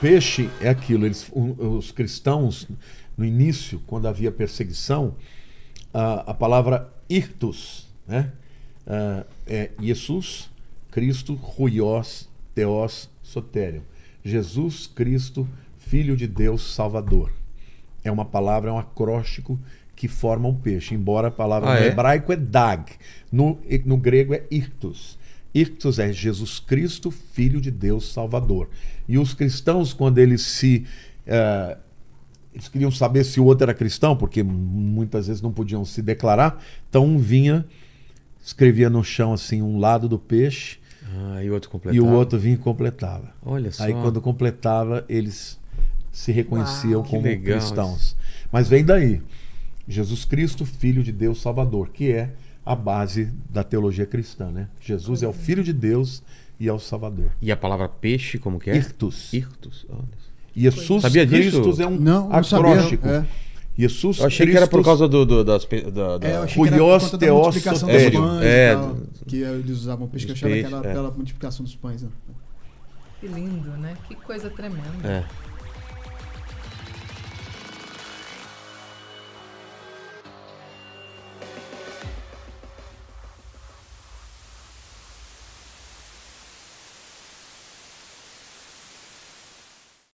peixe é aquilo. Eles, os cristãos, no início, quando havia perseguição, a, a palavra irtus, né? Uh, é Jesus Cristo Ruiós Teos Sotério. Jesus Cristo, Filho de Deus Salvador. É uma palavra, é um acróstico que forma um peixe, embora a palavra ah, no é? hebraico é dag, no, no grego é irtus. Ictus é Jesus Cristo, Filho de Deus Salvador. E os cristãos, quando eles se. Uh, eles queriam saber se o outro era cristão, porque muitas vezes não podiam se declarar. Então um vinha, escrevia no chão assim um lado do peixe. Ah, e o outro completava. E o outro vinha e completava. Olha só. Aí quando completava, eles se reconheciam Uau, como cristãos. Isso. Mas vem daí. Jesus Cristo, Filho de Deus Salvador, que é a base da teologia cristã, né? Jesus é o Filho de Deus e é o Salvador. E a palavra peixe, como que é? Irtus. Irtus. Olha. Jesus Sabia Cristo disso? é um não, não acróstico. Sabia, é. Jesus eu achei que era por causa do, do das da, da... É, cuios teos É, é tal, que eles usavam peixe, que eu achava peixe, aquela é. pela multiplicação dos pães. Né? Que lindo, né? Que coisa tremenda. É.